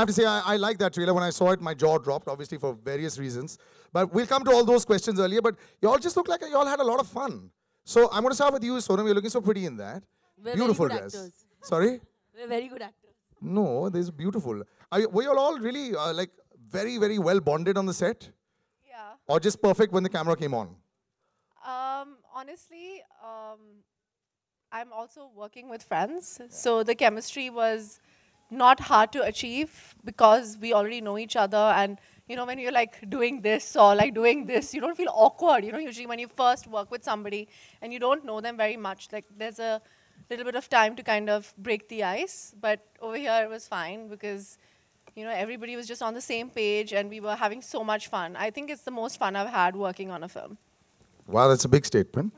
have to say, I, I like that trailer. When I saw it, my jaw dropped, obviously, for various reasons. But we'll come to all those questions earlier. But y'all just look like y'all had a lot of fun. So I'm going to start with you, Sonam. You're looking so pretty in that. We're beautiful dress. Actors. Sorry? We're very good actors. No, this is beautiful. Are, were you all really uh, like very, very well bonded on the set? Yeah. Or just perfect when the camera came on? Um, honestly, um, I'm also working with friends. So the chemistry was not hard to achieve because we already know each other and you know when you're like doing this or like doing this you don't feel awkward you know usually when you first work with somebody and you don't know them very much like there's a little bit of time to kind of break the ice but over here it was fine because you know everybody was just on the same page and we were having so much fun i think it's the most fun i've had working on a film wow that's a big statement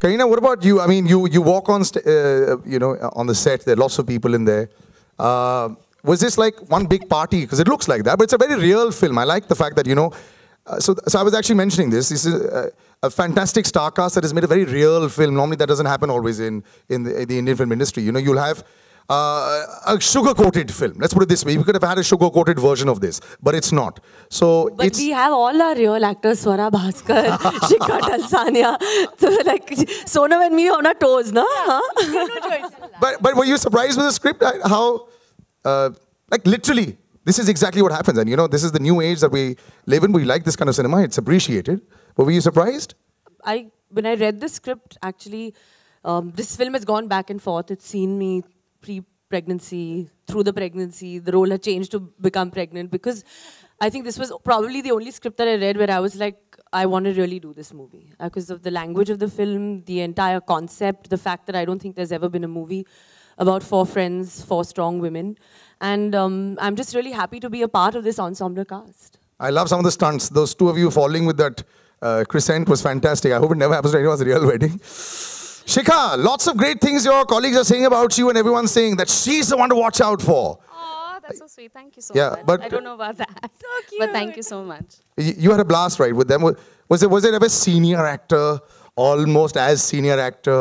Karina, what about you? I mean, you you walk on, uh, you know, on the set. There are lots of people in there. Uh, was this like one big party? Because it looks like that, but it's a very real film. I like the fact that, you know, uh, so, so I was actually mentioning this. This is a, uh, a, fantastic star cast that has made a very real film. Normally, that doesn't happen always in, in the, in the Indian film industry. You know, you'll have uh, a sugar-coated film. Let's put it this way: we could have had a sugar-coated version of this, but it's not. So, but we have all our real actors: Swara Bhaskar, Shikha Talsania. So, like Sonam and me on our toes, na? Huh? but but were you surprised with the script? How uh, like literally? This is exactly what happens, and you know, this is the new age that we live in. We like this kind of cinema; it's appreciated. But were you surprised? I when I read the script, actually, um, this film has gone back and forth. It's seen me pre-pregnancy, through the pregnancy, the role had changed to become pregnant because I think this was probably the only script that I read where I was like, I want to really do this movie because uh, of the language of the film, the entire concept, the fact that I don't think there's ever been a movie about four friends, four strong women. And um, I'm just really happy to be a part of this ensemble cast. I love some of the stunts. Those two of you falling with that uh, crescent was fantastic. I hope it never happens to anyone's real wedding. Shikha, lots of great things your colleagues are saying about you and everyone's saying that she's the one to watch out for. Oh, that's so sweet. Thank you so yeah, much. But I don't know about that. So cute. But thank you so much. You had a blast, right, with them? Was it was it ever senior actor, almost as senior actor,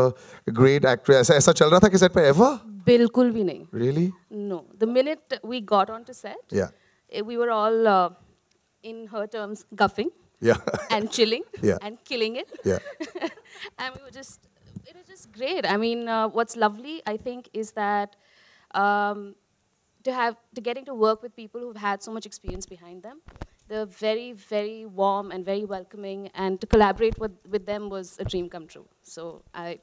great actress? ऐसा चल रहा था कि set ever? बिल्कुल भी Really? No. The minute we got onto set, yeah. Eh, we were all, uh, in her terms, guffing. Yeah. and chilling. Yeah. And killing it. Yeah. and we were just just great. I mean, uh, what's lovely, I think, is that um, to have to getting to work with people who've had so much experience behind them. They're very, very warm and very welcoming, and to collaborate with, with them was a dream come true. So I,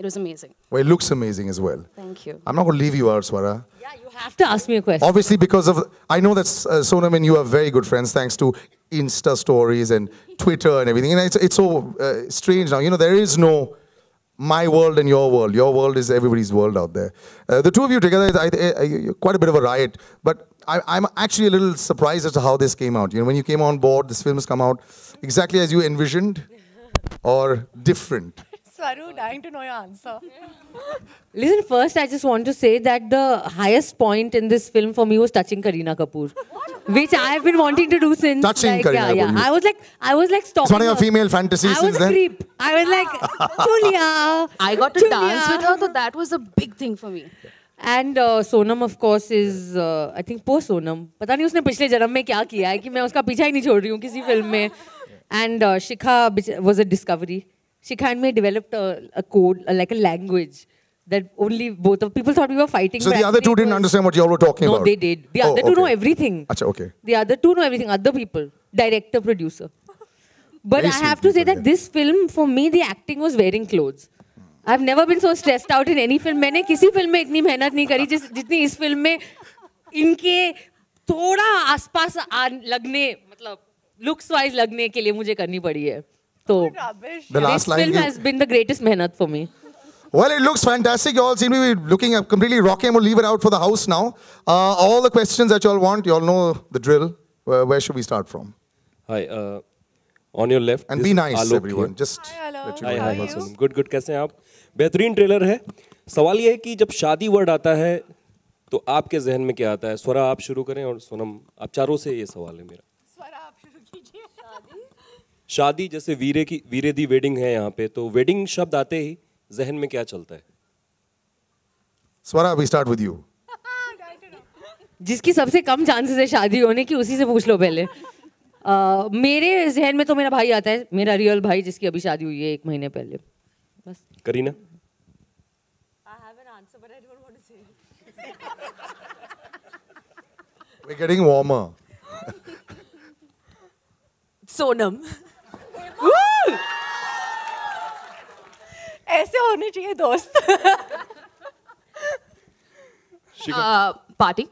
it was amazing. Well, it looks amazing as well. Thank you. I'm not going to leave you out, Swara. Yeah, you have to ask me a question. Obviously, because of I know that uh, Sonam and you are very good friends, thanks to Insta stories and Twitter and everything. And it's, it's so uh, strange now. You know, there is no my world and your world. Your world is everybody's world out there. Uh, the two of you together is I, I, I, quite a bit of a riot, but I, am actually a little surprised as to how this came out. You know, when you came on board, this film has come out exactly as you envisioned or different. Swaru, dying to know your answer. Listen, first I just want to say that the highest point in this film for me was touching Kareena Kapoor. Which I have been wanting to do since. Touching like, Kareena yeah, yeah. Kapoor. I was like, I was like stalking It's one of your female fantasies I was a creep. I was like, Julia. I got to Julia. dance with her, so that was a big thing for me. And and Sonam of course is I think पो सोनम पता नहीं उसने पिछले जन्म में क्या किया है कि मैं उसका पीछा ही नहीं छोड़ रही हूँ किसी फिल्म में and Shikha was a discovery she kind of developed a, a code, a, like a language that only both of people thought we were fighting. So the other two didn't understand what you all were talking no, about. No, they did. The oh, other two okay. know everything. Achha, okay. The other two know everything. Other people, director, producer. But Very I have to say that yeah. this film, for me, the acting was wearing clothes. I've never been so stressed out in any film. मैंने किसी film में इतनी मेहनत नहीं करी जिस जितनी इस फिल्म में इनके थोड़ा आसपास लगने मतलब लुक्स वाइज लगने के लिए मुझे करनी पड़ी है So the last this line film has been the greatest mehnat for me. Well, it looks fantastic. You all seem to be looking at completely rocking. We'll leave it out for the house now. Uh, all the questions that you all want, you all know the drill. Where, where should we start from? Hi, uh, on your left. And be nice, Alok everyone. Here. Just Hi, let you know. Hi, Hi, good, good. कैसे हैं आप? बेहतरीन trailer है. सवाल ये है कि जब शादी वर्ड आता है, तो आपके जहन में क्या आता है? स्वरा आप शुरू करें और सोनम आप चारों से ये सवाल है मेरा. शादी जैसे वीरे की वीरे दी वेडिंग है यहाँ पे तो वेडिंग शब्द आते ही जहन में क्या चलता है Swara we start with you जिसकी सबसे कम चांसेस है शादी होने की उसी से पूछ लो पहले uh, मेरे जहन में तो मेरा भाई आता है मेरा रियल भाई जिसकी अभी शादी हुई है एक महीने पहले बस Kareena We're getting warmer. Sonam. ऐसे होने चाहिए दोस्त पार्टी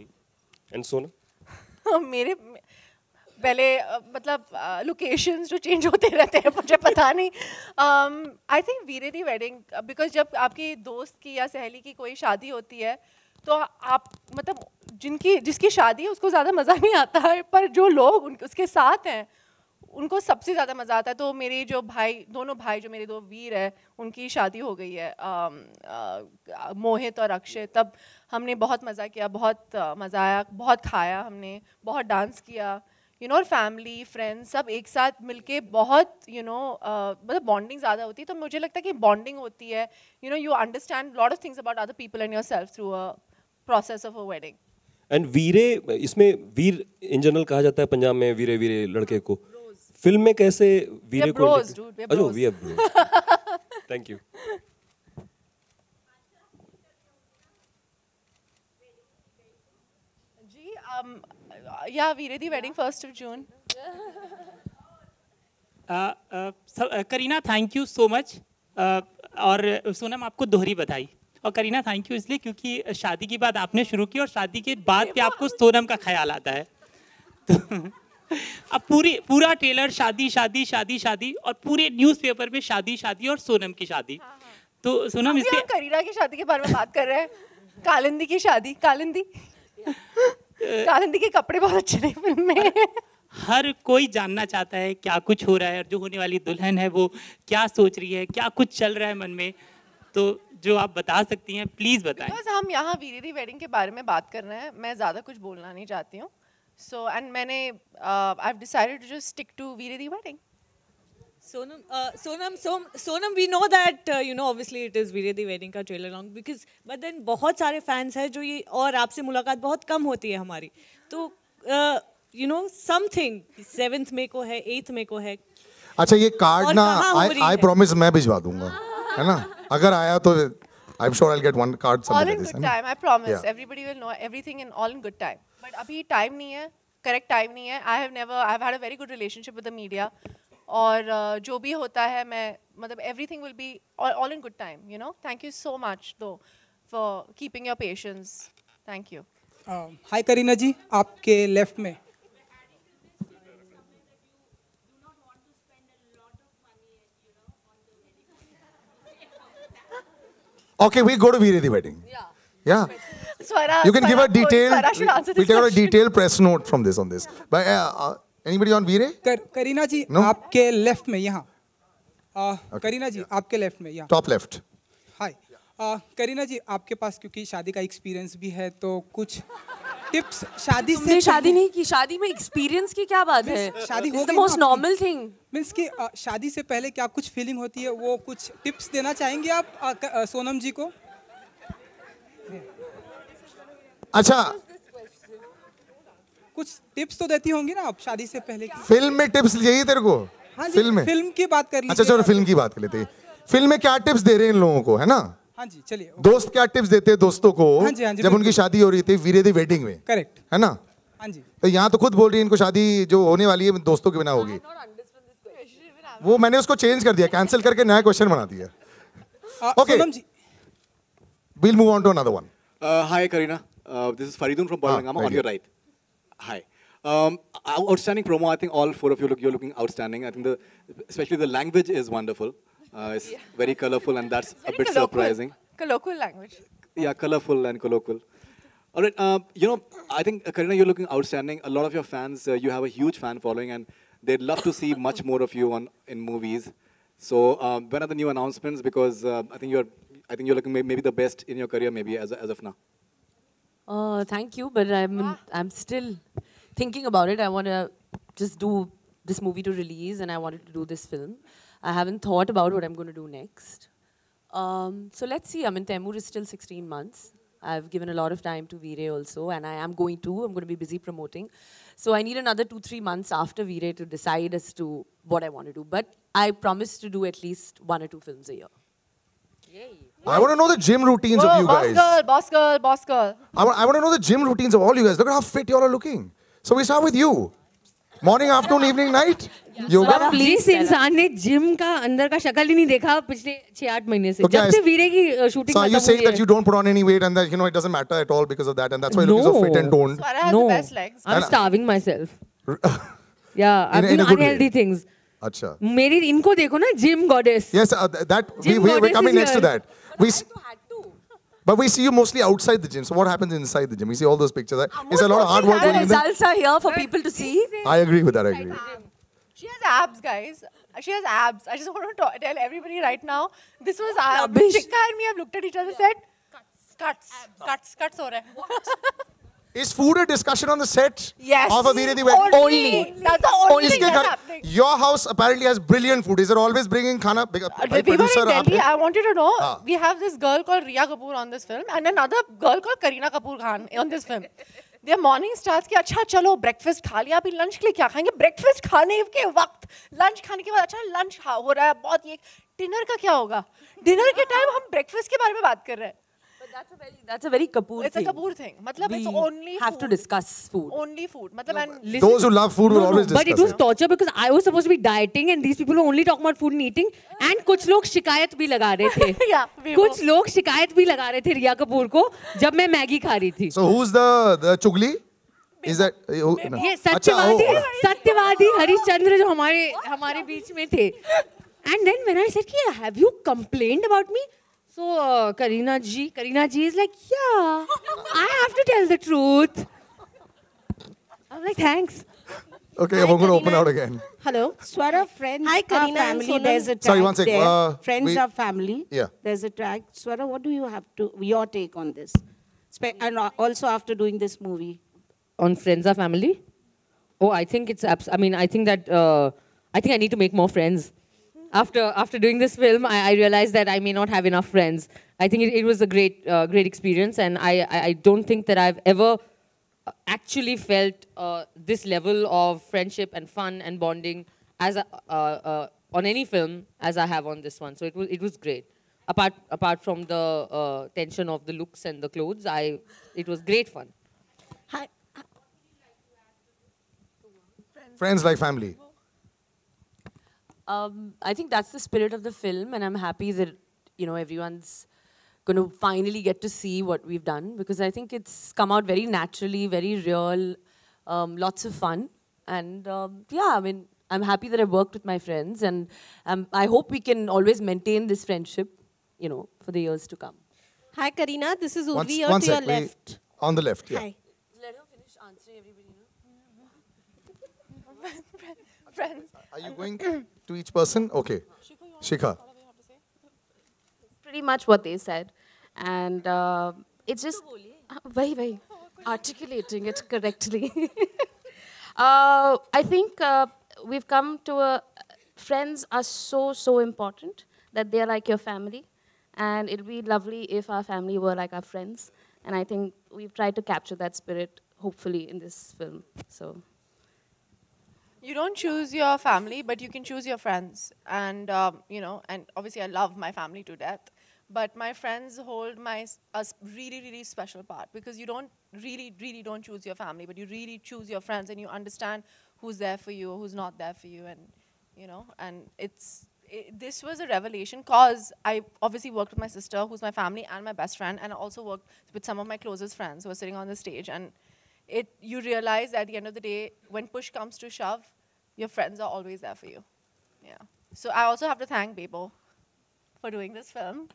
एंड सोना हाँ, मेरे पहले मतलब लोकेशंस जो चेंज होते रहते हैं मुझे पता नहीं आई um, थिंक वीरे दी वेडिंग बिकॉज जब आपकी दोस्त की या सहेली की कोई शादी होती है तो आप मतलब जिनकी जिसकी शादी है उसको ज़्यादा मज़ा नहीं आता है पर जो लोग उनके उसके साथ हैं उनको सबसे ज़्यादा मज़ा आता है तो मेरे जो भाई दोनों भाई जो मेरे दो वीर है उनकी शादी हो गई है आ, आ, मोहित और अक्षय तब हमने बहुत मज़ा किया बहुत मज़ा आया बहुत खाया हमने बहुत डांस किया यू नो और फैमिली फ्रेंड्स सब एक साथ मिलके बहुत यू नो मतलब बॉन्डिंग ज़्यादा होती है तो मुझे लगता है कि बॉन्डिंग होती है you know you understand lot of things about other people and yourself through a process of a wedding and Veere इसमें वीर इन जनरल कहा जाता है पंजाब में वीरे वीरे लड़के को फिल्म में कैसे वीरे को अजो वी आर थैंक यू जी um या Veere Di wedding 1st of June Kareena thank you so much और सोनम आपको दोहरी बधाई और करीना थैंक यू इसलिए क्योंकि शादी की बात आपने शुरू की और शादी के बाद पे आपको सोनम का ख्याल आता है तो अब पूरी पूरा टेलर शादी शादी शादी शादी और पूरे न्यूज़पेपर में शादी शादी और सोनम की शादी हाँ, हाँ। तो सोनम इसके करीरा की शादी के बारे में बात कर रहे हैं कालिंदी की शादी कालिंदी कालिंदी के कपड़े बहुत अच्छे थे फिल्म में हर कोई जानना चाहता है क्या कुछ हो रहा है और जो होने वाली दुल्हन है वो क्या सोच रही है क्या कुछ चल रहा है मन में तो जो आप बता सकती हैं प्लीज़ बताएं बस हम यहाँ वीरेरी वेडिंग के बारे में बात कर रहे हैं मैं ज़्यादा कुछ बोलना नहीं चाहती हूँ So, and मैंने, uh, I've decided to just stick to Veera wedding. Sonam, uh, Sonam, so, Sonam, we know that uh, you know obviously it is Veera wedding ka trailer long because but then bahut sare fans hai jo ye aur aap se मुलाकात bahut kam hoti hai hamari to uh, you know something 7th may ko hai 8th may ko hai अच्छा ये card ना I promise मैं भिजवा दूंगा है ना अगर आया तो I'm sure I'll get one card. All in good time, I promise. Yeah. Everybody will know everything in all in good time. But अभी टाइम नहीं है करेक्ट टाइम नहीं है I have never I have had a very good relationship with the media और uh, जो भी होता है मैं मतलब everything will be all in good time you know thank you so much though for keeping your patience thank you hi Kareena ji आपके left में okay we go to Veere Di wedding या Yeah. Swara, you can Swara give a detail. Swara should answer this. We take a detailed press note from this on this. But uh, uh, anybody on v Kar, Karina ji, no? aapke left mein yahan. Uh, okay. Karina ji, yeah. aapke left mein yahan. Top left. Hi. Uh, Karina ji, aapke Kareena ji आपके पास क्योंकि शादी का experience भी है तो कुछ tips शादी से शादी नहीं की शादी में एक्सपीरियंस की क्या बात है शादी हो गई मोस्ट नॉर्मल थिंग मीन्स कि शादी से पहले क्या कुछ फीलिंग होती है वो कुछ टिप्स देना चाहेंगे आप Sonam ji ko? अच्छा कुछ टिप्स तो देती होंगी ना आप शादी से पहले की फिल्म में टिप्स यही तेरे को हाँ जी, फिल्म में फिल्म की बात कर अच्छा चलो फिल्म की बात कर लेते फिल्म में क्या टिप्स दे रहे हैं इन लोगों को है ना हाँ जी चलिए दोस्त क्या टिप्स देते हैं दोस्तों को हाँ जी, हाँ जी, जब उनकी शादी हो रही थी वीरे दी वेडिंग में करेक्ट है ना हाँ जी तो यहाँ तो खुद बोल रही है इनको शादी जो होने वाली है दोस्तों के बिना होगी वो मैंने उसको चेंज कर दिया कैंसिल करके नया क्वेश्चन बना दिया okay will move on to another one hi Kareena Uh, this is Faridun from Borangama ah, on your right. Hi. Um, outstanding promo. I think all four of you look you're looking outstanding. I think the especially the language is wonderful. Uh, it's yeah. very colorful and that's a bit colloquial. surprising. Colloquial language. Yeah, colorful and colloquial. All right, um, you know, I think uh, Karina, you're looking outstanding. A lot of your fans, uh, you have a huge fan following, and they'd love to see much more of you on in movies. So um, when are the new announcements? Because uh, I think you're, I think you're looking maybe the best in your career, maybe as as of now. Uh, thank you, but I'm ah. I'm still thinking about it. I want to just do this movie to release, and I wanted to do this film. I haven't thought about what I'm going to do next. Um, so let's see. I mean, Temur is still 16 months. I've given a lot of time to Veeray also, and I am going to. I'm going to be busy promoting. So I need another two, three months after Veeray to decide as to what I want to do. But I promise to do at least one or two films a year. Yay. I want to know the gym routines Whoa, of you boss guys. Girl, boss girl, boss girl. I want, I want to know the gym routines of all you guys. Look at how fit you all are looking. So we start with you. Morning, afternoon, evening, night. Yoga Please, इंसान ने gym का अंदर का शक्ल ही नहीं देखा पिछले छह आठ महीने से जब से वीरे की shooting so you saying that you don't put on any weight and that you know it doesn't matter at all because of that and that's why you look so fit and toned Swara I no. the best legs I'm starving myself yeah i am doing unhealthy things अच्छा मेरी इनको देखो ना gym goddess Yes, uh, that we are coming next to that we see, but we see you mostly outside the gym. So what happens inside the gym? We see all those pictures. Right? It's a lot of hard work. The results are here for people to see. I agree with that. I agree. She has abs, guys. She has abs. I just want to tell everybody right now. This was abs. Chika and me have looked at each other yeah. said, cuts, cuts, abs. cuts, cuts. What? Is food a discussion on the set? Yes. Of Abhiradi only. only. That's the only thing that's happening. Your house apparently has brilliant food. Is it always bringing khana? Big, uh, we producer, in Delhi, I wanted to know, ah. we have this girl called Riya Kapoor on this film and another girl called Karina Kapoor Khan on this film. देर morning start की अच्छा चलो breakfast खा लिया अभी lunch के लिए क्या खाएंगे ब्रेकफास्ट खाने के वक्त लंच खाने के बाद अच्छा लंच हो रहा है बहुत ये डिनर का क्या होगा डिनर के टाइम हम ब्रेकफास्ट के बारे में बात कर रहे हैं that's a very that's a very Kapoor. It's thing. a Kapoor thing. Matlab, we it's only have food. to discuss food. Only food. Matlab, no, and those who love food no, will always no, discuss. But it was torture because I was supposed to be dieting, and these people were only talking about food and eating. And कुछ लोग शिकायत भी लगा रहे थे. yeah, कुछ लोग शिकायत भी लगा रहे थे रिया कपूर को जब मैं मैगी खा रही थी. So who's the the चुगली? Is that, oh, no. ये सत्यवादी सत्यवादी हरिश्चंद्र जो हमारे हमारे बीच में थे and then when I said कि have you complained about me So uh, Karina Ji, Karina Ji is like, yeah, I have to tell the truth. I'm like, thanks. Okay, Hi, I'm going to open out again. Hello. Swara friends Hi, Karina are family. There's a track Sorry, there. Uh, friends we- are family. Yeah. There's a track. Swara, what do you have to your take on this? Spe- and uh, also after doing this movie. On Friends of Family? Oh, I think it's abs- I mean, I think that uh, I think I need to make more friends after after doing this film, I, I, realized that I may not have enough friends. I think it, it was a great uh, great experience, and I, I, I don't think that I've ever uh, actually felt uh, this level of friendship and fun and bonding as a, uh, uh, on any film as I have on this one. So it was it was great. Apart apart from the uh, tension of the looks and the clothes, I it was great fun. Hi. Friends like family. Um, I think that's the spirit of the film, and I'm happy that you know everyone's going to finally get to see what we've done because I think it's come out very naturally, very real, um, lots of fun, and um, yeah, I mean I'm happy that I worked with my friends, and um, I hope we can always maintain this friendship, you know, for the years to come. Hi, Karina. This is Urvi on your wait. left. On the left, yeah. Hi. friends. Are you going to each person? Okay. Shikha. Pretty much what they said. And uh, it's just... Very, uh, very articulating it correctly. uh, I think uh, we've come to a... Friends are so, so important that they're like your family. And it'd be lovely if our family were like our friends. And I think we've tried to capture that spirit, hopefully, in this film. So you don't choose your family, but you can choose your friends. And, um, you know, and obviously I love my family to death. But my friends hold my a really, really special part because you don't really, really don't choose your family, but you really choose your friends and you understand who's there for you, who's not there for you. And, you know, and it's, it, this was a revelation because I obviously worked with my sister, who's my family and my best friend, and I also worked with some of my closest friends who are sitting on the stage. And it, you realize at the end of the day, when push comes to shove, your friends are always there for you. Yeah. So I also have to thank Bebo for doing this film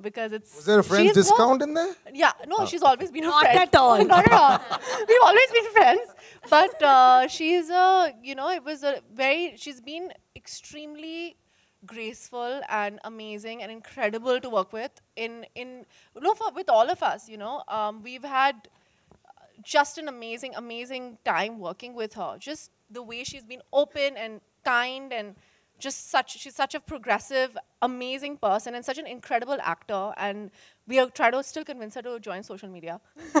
because it's. Was there a friends discount in there? Yeah, no, oh. she's always been a friend. Not at all. Not at all. We've always been friends, but uh, she's a you know it was a very she's been extremely graceful and amazing and incredible to work with in in no for, with all of us you know um, we've had just an amazing, amazing time working with her. Just the way she's been open and kind and just such she's such a progressive amazing person and such an incredible actor and we are trying to still convince her to join social media so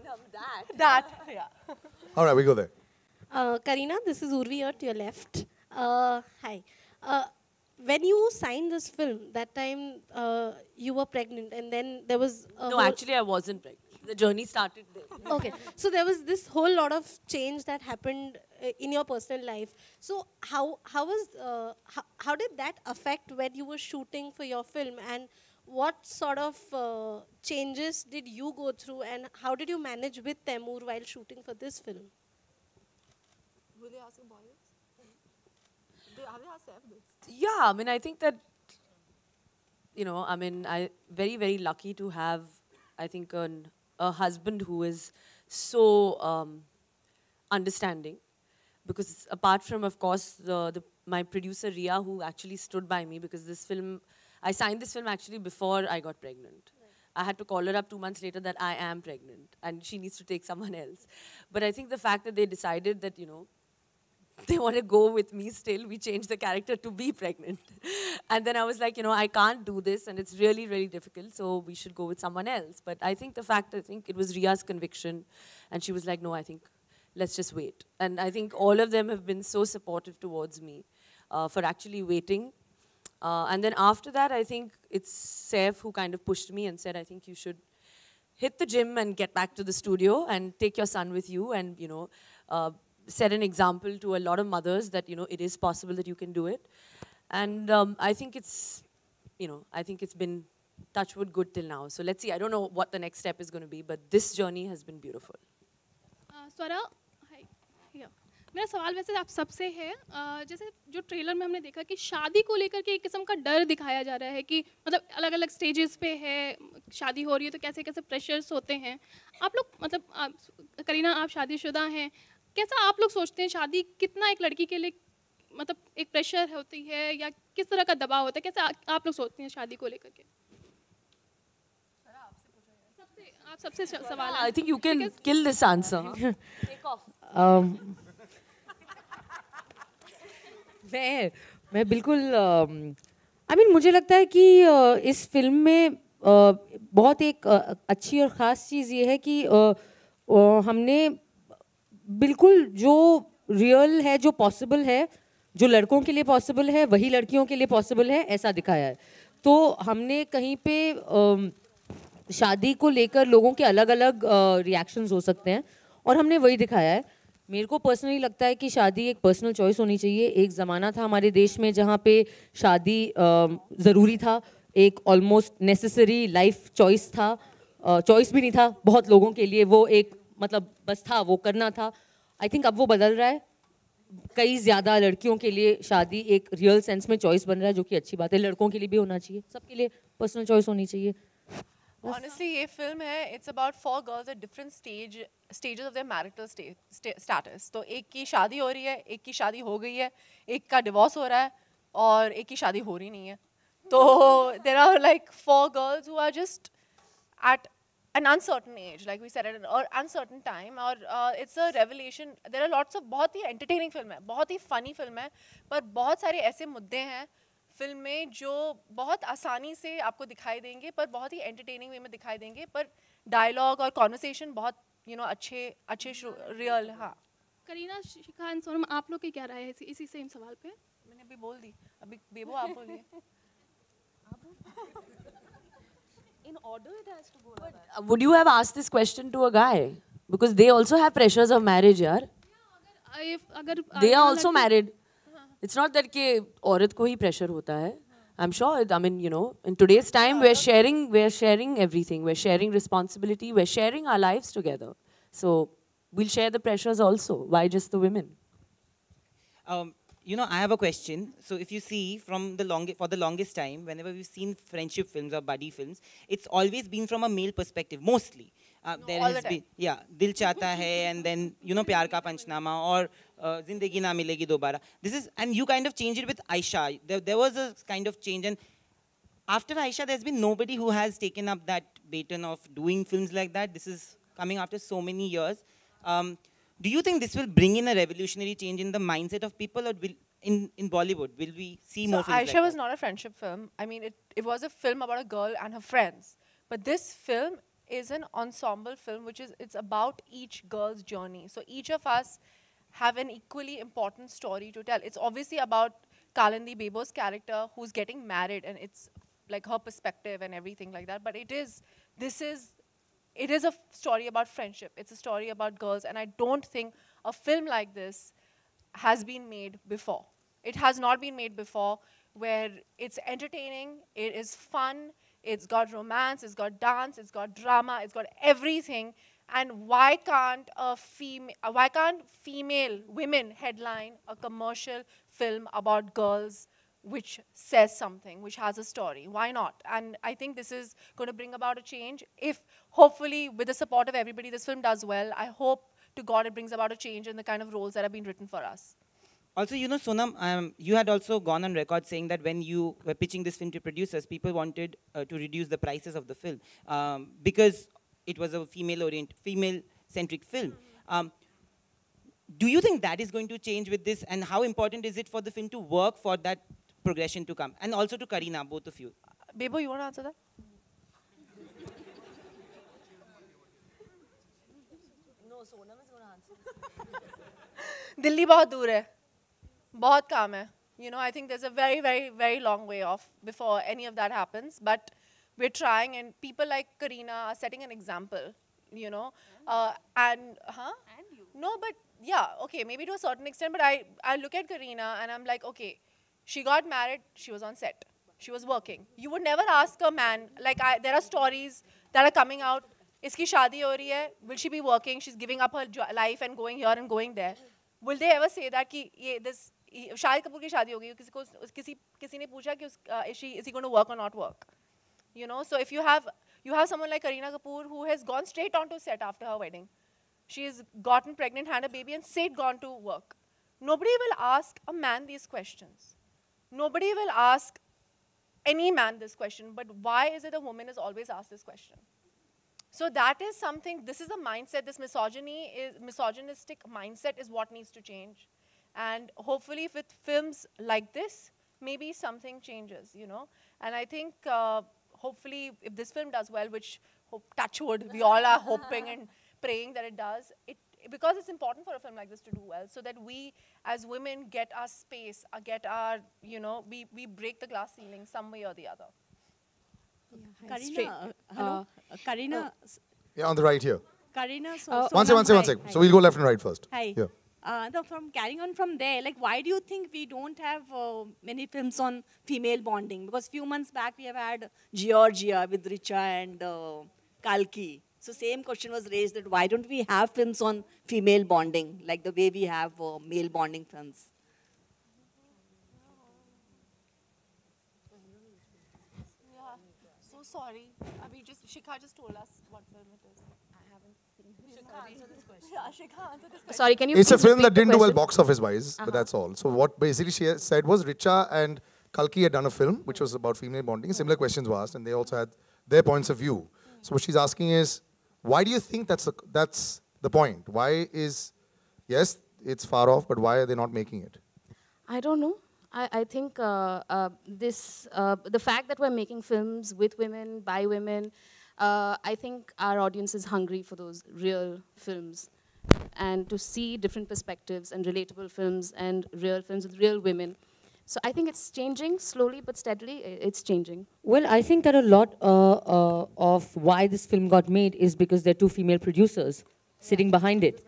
that that yeah all right we go there uh, karina this is urvi here to your left uh, hi uh, when you signed this film that time uh, you were pregnant and then there was no actually i wasn't pregnant the journey started there. okay, so there was this whole lot of change that happened eh, in your personal life. So how how was uh, how, how did that affect when you were shooting for your film and what sort of uh, changes did you go through and how did you manage with Temur while shooting for this film? Were they asking boys? They, have they asked this? Yeah, I mean, I think that, you know, I mean, I very, very lucky to have, I think, an a husband who is so um, understanding. Because apart from, of course, the, the, my producer Ria, who actually stood by me, because this film, I signed this film actually before I got pregnant. I had to call her up two months later that I am pregnant and she needs to take someone else. But I think the fact that they decided that, you know, they want to go with me still. We changed the character to be pregnant. and then I was like, you know, I can't do this and it's really, really difficult, so we should go with someone else. But I think the fact, I think it was Ria's conviction, and she was like, no, I think let's just wait. And I think all of them have been so supportive towards me uh, for actually waiting. Uh, and then after that, I think it's Saif who kind of pushed me and said, I think you should hit the gym and get back to the studio and take your son with you and, you know, uh, set an example to a lot of mothers that, you know, it is possible that you can do it. And um, I think it's, you know, I think it's been touchwood good till now. So let's see. I don't know what the next step is going to be, but this journey has been beautiful. Uh, Swara, hi. Yeah. मेरा सवाल वैसे आप सबसे है जैसे जो trailer में हमने देखा कि शादी को लेकर के एक किस्म का डर दिखाया जा रहा है कि मतलब अलग अलग स्टेजेस पे है शादी हो रही है तो कैसे कैसे प्रेशर्स होते हैं आप लोग मतलब करीना आप शादीशुदा हैं कैसा आप लोग सोचते हैं शादी कितना एक लड़की के लिए मतलब एक प्रेशर होती है या किस तरह का दबाव होता है कैसे आ, आप लोग सोचते हैं शादी को लेकर के आप सबसे सवाल I think you can kill this answer मैं मैं बिल्कुल आई um, मीन मुझे लगता है कि uh, इस फिल्म में uh, बहुत एक uh, अच्छी और ख़ास चीज़ ये है कि हमने बिल्कुल जो रियल है जो पॉसिबल है जो लड़कों के लिए पॉसिबल है वही लड़कियों के लिए पॉसिबल है ऐसा दिखाया है तो हमने कहीं पे शादी को लेकर लोगों के अलग अलग रिएक्शंस हो सकते हैं और हमने वही दिखाया है मेरे को पर्सनली लगता है कि शादी एक पर्सनल चॉइस होनी चाहिए एक ज़माना था हमारे देश में जहाँ पे शादी ज़रूरी था एक ऑलमोस्ट नेसेसरी लाइफ चॉइस था चॉइस भी नहीं था बहुत लोगों के लिए वो एक मतलब बस था वो करना था आई थिंक अब वो बदल रहा है कई ज़्यादा लड़कियों के लिए शादी एक रियल सेंस में चॉइस बन रहा है जो कि अच्छी बात है लड़कों के लिए भी होना चाहिए सबके लिए पर्सनल चॉइस होनी चाहिए Honestly, ये फिल्म है it's about four girls at different stage stages of their marital status तो एक की शादी हो रही है एक की शादी हो गई है एक का डिवोर्स हो रहा है और एक की शादी हो रही नहीं है तो there are like four girls who are just at an uncertain age, like we said, at an uncertain time, uh, it's a revelation. There are lots of बहुत ही entertaining film है, बहुत ही funny film है, पर बहुत सारे ऐसे मुद्दे हैं फिल्म में जो बहुत आसानी से आपको दिखाई देंगे पर बहुत ही entertaining वे में दिखाई देंगे पर डायलॉग और कॉन्वर्सेशन बहुत यू you नो know, अच्छे अच्छे रियल हाँ करीना शिखा सोनम आप लोग की क्या राय है इसी सेम सवाल पे मैंने अभी बोल दी अभी बेबो आप बोलिए in order it has to go but like that. Would you have asked this question to a guy? Because they also have pressures of marriage, yaar. Yeah, if agar, they are also like married. huh. It's not that ke aurat ko hi pressure होता है. I'm sure. it, I mean, you know, in today's time, yeah, we're okay. sharing, we're sharing everything. We're sharing responsibility. We're sharing our lives together. So we'll share the pressures also. Why just the women? Um, you know, I have a question. So if you see from the long for the longest time, whenever we've seen friendship films or buddy films, it's always been from a male perspective mostly. Uh, no, there has the been yeah, Dil Chata Hai, and then you know Pyar Ka Panchnama or uh, Zindagi Na Milegi Dobara. This is and you kind of change it with Aisha. There, there was a kind of change and after Aisha, there's been nobody who has taken up that baton of doing films like that. This is coming after so many years. Um, do you think this will bring in a revolutionary change in the mindset of people, or will in, in Bollywood will we see so more? Films Aisha like was that? not a friendship film. I mean, it it was a film about a girl and her friends, but this film is an ensemble film, which is it's about each girl's journey. So each of us have an equally important story to tell. It's obviously about Kalindi Bebo's character who's getting married, and it's like her perspective and everything like that. But it is this is it is a story about friendship. It's a story about girls, and I don't think a film like this has been made before. It has not been made before where it's entertaining, it is fun, it's got romance, it's got dance, it's got drama, it's got everything. And why can't a female, why can't female women headline a commercial film about girls which says something, which has a story. Why not? And I think this is going to bring about a change. If, hopefully, with the support of everybody, this film does well, I hope to God it brings about a change in the kind of roles that have been written for us. Also, you know, Sonam, um, you had also gone on record saying that when you were pitching this film to producers, people wanted uh, to reduce the prices of the film um, because it was a female-oriented, female-centric film. Um, do you think that is going to change with this and how important is it for the film to work for that progression to come. And also to Karina, both of you. Bebo, you want to answer that? no, Sonam is going to answer. Delhi बहुत दूर है, बहुत काम है. You know, I think there's a very, very, very long way off before any of that happens. But we're trying, and people like Karina are setting an example. You know, uh, and huh? And you. No, but yeah, okay, maybe to a certain extent. But I, I look at Karina and I'm like, okay she got married, she was on set. She was working. You would never ask a man, like I, there are stories that are coming out, iski shadi ho will she be working, she's giving up her life and going here and going there. Will they ever say that, ki this, shahid kapoor ki shadi hogi, kisi, ko, kisi, kisi ne pucha uh, is, she, going to work or not work? You know, so if you have, you have someone like Kareena Kapoor who has gone straight onto set after her wedding. She has gotten pregnant, had a baby and said gone to work. Nobody will ask a man these questions. Nobody will ask any man this question, but why is it a woman is always asked this question? So that is something, this is a mindset, this misogyny is, misogynistic mindset is what needs to change. And hopefully with films like this, maybe something changes, you know. And I think uh, hopefully if this film does well, which hope, touch wood, we all are hoping and praying that it does, it because it's important for a film like this to do well, so that we as women get our space, uh, get our, you know, we, we break the glass ceiling some way or the other. Yeah, Karina, uh, uh, hello. Karina. Oh. yeah, on the right here. Karina, so, uh, so one second, one second, one second. So we'll go left and right first. Hi. Here. Uh, no, from carrying on from there, like why do you think we don't have uh, many films on female bonding? Because few months back we have had Georgia with Richa and uh, Kalki. So same question was raised that why don't we have films on female bonding, like the way we have uh, male bonding films? Yeah, so sorry. I mean, just Shikha just told us what film it is. Sorry, can you It's a film that didn't do well box office-wise, uh -huh. but uh-huh. that's all. So what basically she said was Richa and Kalki had done a film which was about female bonding. Similar questions were asked and they also had their points of view. Hmm. So what she's asking is, why do you think that's, a, that's the point? Why is, yes, it's far off, but why are they not making it? I don't know. I, I think uh, uh, this, uh, the fact that we're making films with women, by women, uh, I think our audience is hungry for those real films and to see different perspectives and relatable films and real films with real women. So I think it's changing slowly but steadily. It's changing. Well, I think that a lot uh, uh, of why this film got made is because there are two female producers sitting behind it.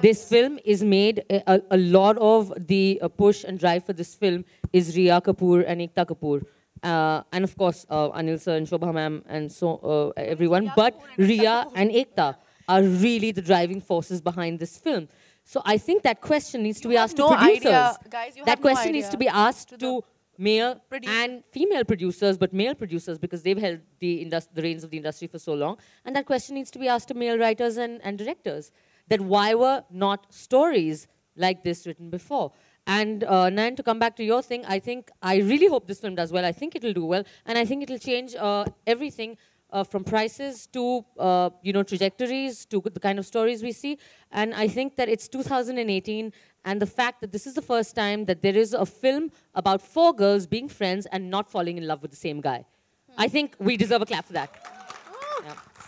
This film is made, uh, a, a lot of the uh, push and drive for this film is Riya Kapoor and Ekta Kapoor. Uh, and of course, uh, Anil sir and Shobha ma'am and so everyone. But Riya and Ekta are really the driving forces behind this film. So I think that question needs to you be asked to producers. Idea. Guys, that question no needs to be asked to, to male producer. and female producers, but male producers because they've held the, the reins of the industry for so long. And that question needs to be asked to male writers and, and directors. That why were not stories like this written before? And uh, Nan, to come back to your thing, I think I really hope this film does well. I think it'll do well, and I think it'll change uh, everything uh, from prices to uh, you know trajectories to the kind of stories we see. And I think that it's 2018, and the fact that this is the first time that there is a film about four girls being friends and not falling in love with the same guy. Hmm. I think we deserve a clap for that. Oh,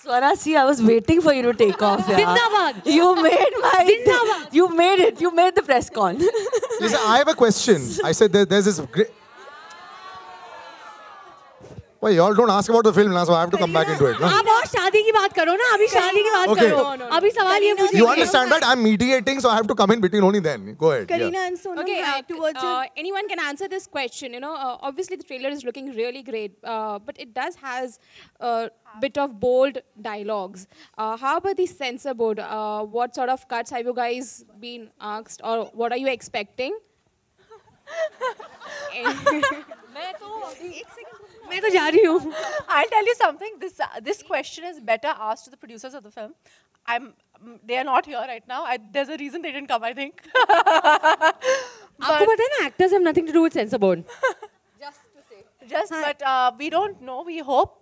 Swara, see, I was waiting for you to take off. Zindabad! You made my. Zindabad! You made it. You made the press con. Listen, I have a question. I said there, there's this. Great, Why you all don't ask about the film now, so I have to come back into it. No? आप और शादी की बात करो ना अभी शादी की बात okay. करो अभी सवाल ये पूछिए. You understand that I'm mediating, so I have to come in between only then. Go ahead. Karina yeah. and Sonam. Okay, uh, towards uh, anyone can answer this question. You know, uh, obviously the trailer is looking really great, uh, but it does has a bit of bold dialogues. Uh, how about the censor board? Uh, what sort of cuts have you guys been asked, or what are you expecting? मैं तो एक second मैं तो जा रही हूँ I tell you something this this question is better the to the producers of the film I am they are not here right now there is a reason they didn't come I think आपको पता है ना actors have nothing to do with censor board just to say just but we don't know we hope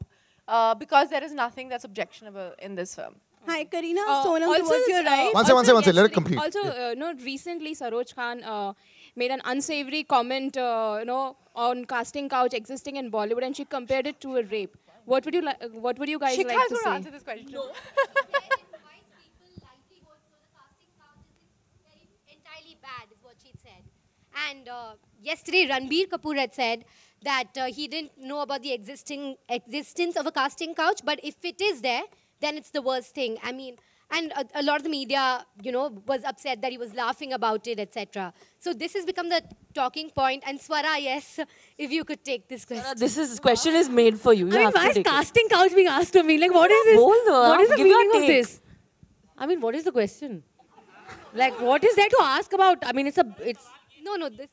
because there is nothing that's objectionable in this film Hi, hmm. Karina. Uh, Sonam, also, towards your right. One second, once one second. Let it complete. Also, yeah. uh, no, recently Saroj Khan uh, made an unsavory comment, uh, you know, on casting couch existing in Bollywood, and she compared it to a rape. What would you like? Uh, what would you guys Shikha like to say? answer this question. No. And uh, yesterday, Ranbir Kapoor had said that uh, he didn't know about the existing existence of a casting couch, but if it is there, then it's the worst thing. I mean, and a, a, lot of the media, you know, was upset that he was laughing about it, etc. So this has become the talking point. And Swara, yes, if you could take this question. Swara, this is question is made for you. you I mean, why is casting it. couch being asked to me? Like, what is this? Bold, uh, what is the Give meaning of this? I mean, what is the question? like, what is there to ask about? I mean, it's a, it's no, no. This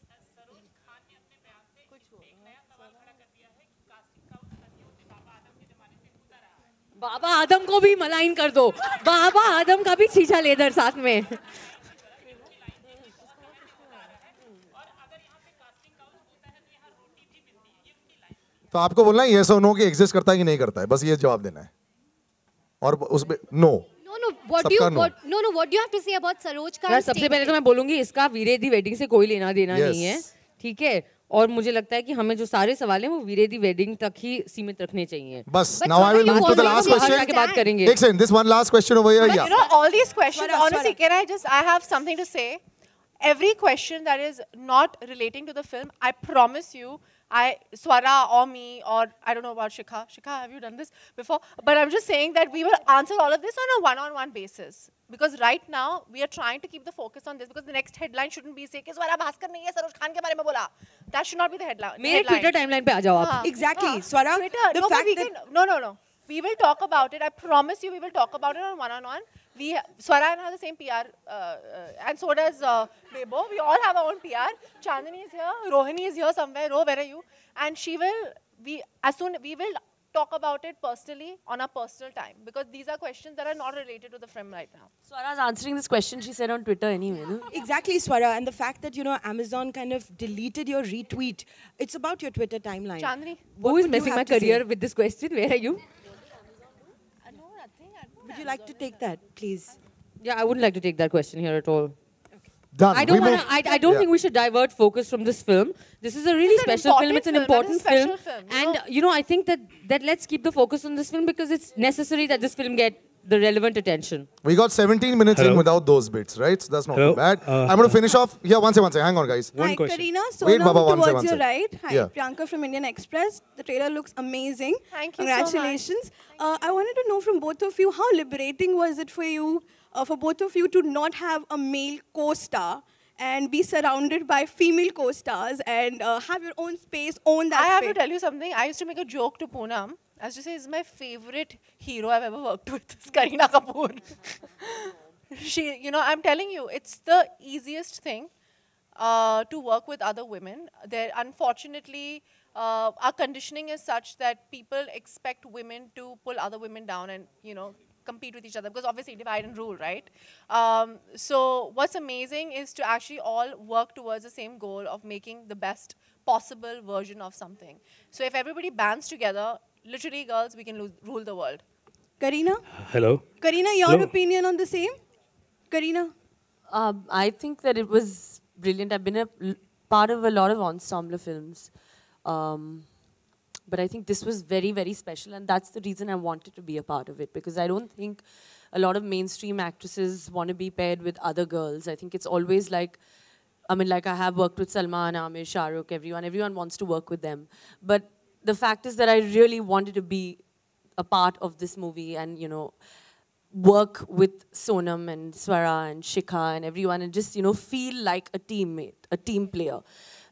बाबा आदम को भी malign कर दो बाबा आदम का भी छीछा leather साथ में तो आपको बोलना है ये सो नो कि एग्जिस्ट करता है कि नहीं करता है बस ये जवाब देना है और उसमें no no no what no no you have to say about Saroj का सबसे पहले तो मैं बोलूंगी इसका वीरेदी वेडिंग से कोई लेना देना yes. नहीं है ठीक है और मुझे लगता है कि हमें जो सारे सवाल हैं वो वीरे दी वेडिंग तक ही सीमित रखने चाहिए बस now I will move to the last question के बात करेंगे एक second this one last question over here या you know all these question honestly can I just I have something to say every question that is not relating to the film I promise you I, Swara or me, or I don't know about Shikha. Shikha, have you done this before? But I'm just saying that we will answer all of this on a one-on-one -on -one basis. Because right now, we are trying to keep the focus on this because the next headline shouldn't be say, कि स्वरा भास्कर नहीं है सरोज खान के बारे That should not be the headline. Twitter timeline Exactly. Swara, Twitter, the no, fact that... Can, no, no, no. We will talk about it. I promise you we will talk about it on one-on-one. -on -one we Swaraj has the same PR, uh, uh, and so does uh, Bebo. We all have our own PR. Chandani is here, Rohini is here somewhere. Roh, where are you? And she will. We as soon we will talk about it personally on our personal time because these are questions that are not related to the film right now. Swara is answering this question she said on Twitter anyway. No? Exactly, Swara. And the fact that, you know, Amazon kind of deleted your retweet. It's about your Twitter timeline. Chandni. Who is messing my career say? with this question? Where are you? Would you like to take that, please? Yeah, I wouldn't like to take that question here at all. Done. I don't want to. I, I, don't yeah. think we should divert focus from this film. This is a really it's special film. It's an important film, film, and you know I think that that let's keep the focus on this film because it's necessary that this film get the relevant attention. We got 17 minutes Hello. in without those bits, right? So that's not bad. Uh, I'm going to finish off. Yeah, one second, one second. Hang on, guys. One Hi, question. Karina. So Wait, Baba, one towards second, one second. your right. Hi, yeah. Priyanka from Indian Express. The trailer looks amazing. Thank you Congratulations. So uh, I wanted to know from both of you, how liberating was it for you, uh, for both of you to not have a male co-star? and be surrounded by female co-stars and uh, have your own space, own that I space. have to tell you something. I used to make a joke to Poonam as you say, is my favorite hero I've ever worked with is Kapoor. she, you know, I'm telling you, it's the easiest thing uh, to work with other women. There, unfortunately, uh, our conditioning is such that people expect women to pull other women down and, you know, compete with each other because obviously divide and rule, right? Um, so what's amazing is to actually all work towards the same goal of making the best possible version of something. So if everybody bands together, literally, girls, we can lose, rule the world. Karina? Hello. Karina, your Hello. opinion on the same? Karina? Uh, I think that it was brilliant. I've been a part of a lot of ensemble films. Um, but I think this was very, very special, and that's the reason I wanted to be a part of it because I don't think a lot of mainstream actresses want to be paired with other girls. I think it's always like, I mean, like I have worked with Salman, Amir, Shahrukh, everyone. Everyone wants to work with them. But the fact is that I really wanted to be a part of this movie and, you know, work with Sonam and Swara and Shikha and everyone and just, you know, feel like a teammate, a team player.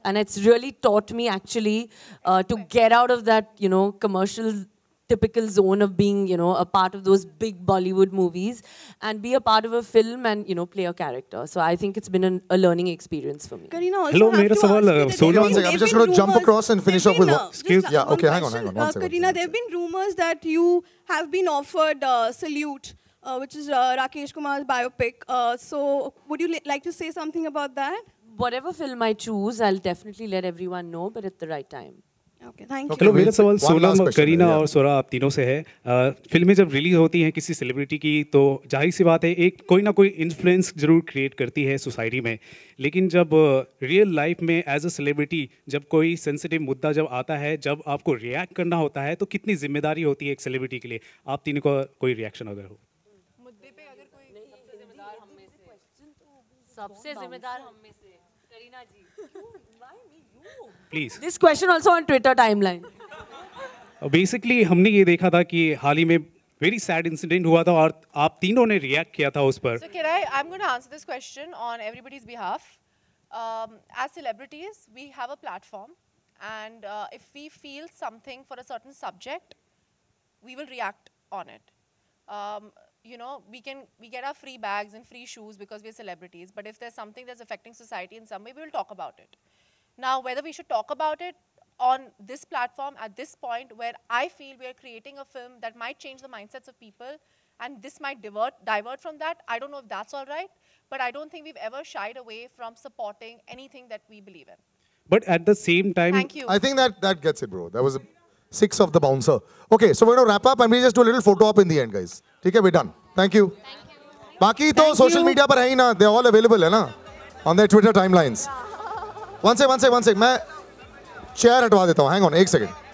And it's really taught me actually uh, to get out of that, you know, commercials typical zone of being, you know, a part of those big Bollywood movies and be a part of a film and, you know, play a character. So I think it's been an, a learning experience for me. Karina also Hello, mera sawal. So one second. I'm just going to jump across and finish off with Excuse me. Yeah, okay, hang on, hang on. One uh, Karina, there have been rumors that you have been offered uh, Salute, uh, which is uh, Rakesh Kumar's biopic. Uh, so would you li like to say something about that? Whatever film I choose, I'll definitely let everyone know, but at the right time. Kareena और सोरा आप तीनों से है फिल्में जब release होती हैं किसी सेलिब्रिटी की तो जाहिर सी बात है एक कोई ना कोई इन्फ्लुएंस जरूर क्रिएट करती है सोसाइटी में लेकिन जब रियल लाइफ में एज अ सेलिब्रिटी जब कोई सेंसिटिव मुद्दा जब आता है जब आपको रिएक्ट करना होता है तो कितनी जिम्मेदारी होती है एक सेलिब्रिटी के लिए आप तीनों का कोई रिएक्शन अगर हो सबसे जिम्मेदार Please. This question also on Twitter timeline. Uh, basically, हमने ये देखा था कि हाल ही में वेरी सैड इंसिडेंट हुआ था और आप तीनों ने रिएक्ट किया था उस पर so can I I am gonna as celebrities we have a platform and uh, if we feel something for a certain subject we will react on it um, you know we we get our free bags and free shoes because we're celebrities but if there's something that's affecting society in some way we will talk about it now, whether we should talk about it on this platform at this point where I feel we are creating a film that might change the mindsets of people and this might divert, divert from that, I don't know if that's all right, but I don't think we've ever shied away from supporting anything that we believe in. But at the same time... Thank you. I think that, that gets it, bro. That was six of the bouncer. Okay, so we're going to wrap up and we just do a little photo op in the end, guys. Okay, we're done. Thank you. Thank you. बाकी तो social media पर है ही ना all available, available है ना on the one से one से one से मैं चेयर हटवा देता हूँ हैंग ऑन एक सेकेंड